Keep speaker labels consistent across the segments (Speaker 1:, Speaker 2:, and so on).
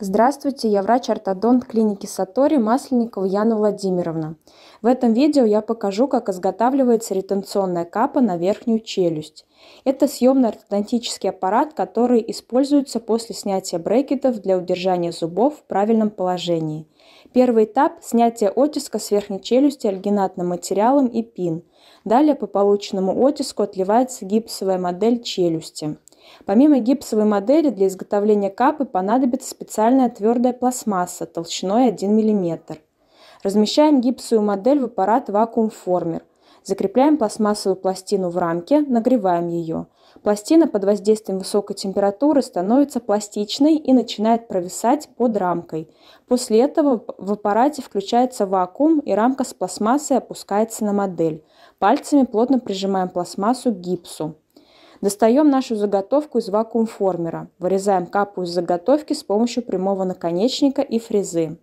Speaker 1: Здравствуйте, я врач-ортодонт клиники Сатори Масленникова Яна Владимировна. В этом видео я покажу, как изготавливается ретенционная капа на верхнюю челюсть. Это съемный ортодонтический аппарат, который используется после снятия брекетов для удержания зубов в правильном положении. Первый этап – снятие оттиска с верхней челюсти альгинатным материалом и пин. Далее по полученному оттиску отливается гипсовая модель челюсти. Помимо гипсовой модели для изготовления капы понадобится специальная твердая пластмасса толщиной 1 мм. Размещаем гипсовую модель в аппарат вакуум-формер. Закрепляем пластмассовую пластину в рамке, нагреваем ее. Пластина под воздействием высокой температуры становится пластичной и начинает провисать под рамкой. После этого в аппарате включается вакуум и рамка с пластмассой опускается на модель. Пальцами плотно прижимаем пластмассу к гипсу. Достаем нашу заготовку из вакуум-формера. Вырезаем капу из заготовки с помощью прямого наконечника и фрезы.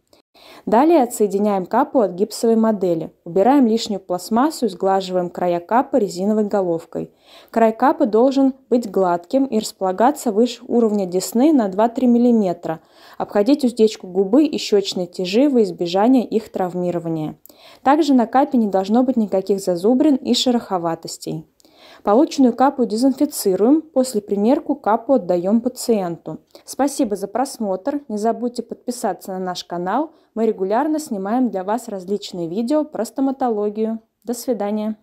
Speaker 1: Далее отсоединяем капу от гипсовой модели. Убираем лишнюю пластмассу и сглаживаем края капы резиновой головкой. Край капы должен быть гладким и располагаться выше уровня десны на 2-3 мм. Обходить уздечку губы и щечные тяжи во избежание их травмирования. Также на капе не должно быть никаких зазубрин и шероховатостей. Полученную капу дезинфицируем, после примерку капу отдаем пациенту. Спасибо за просмотр, не забудьте подписаться на наш канал, мы регулярно снимаем для вас различные видео про стоматологию. До свидания!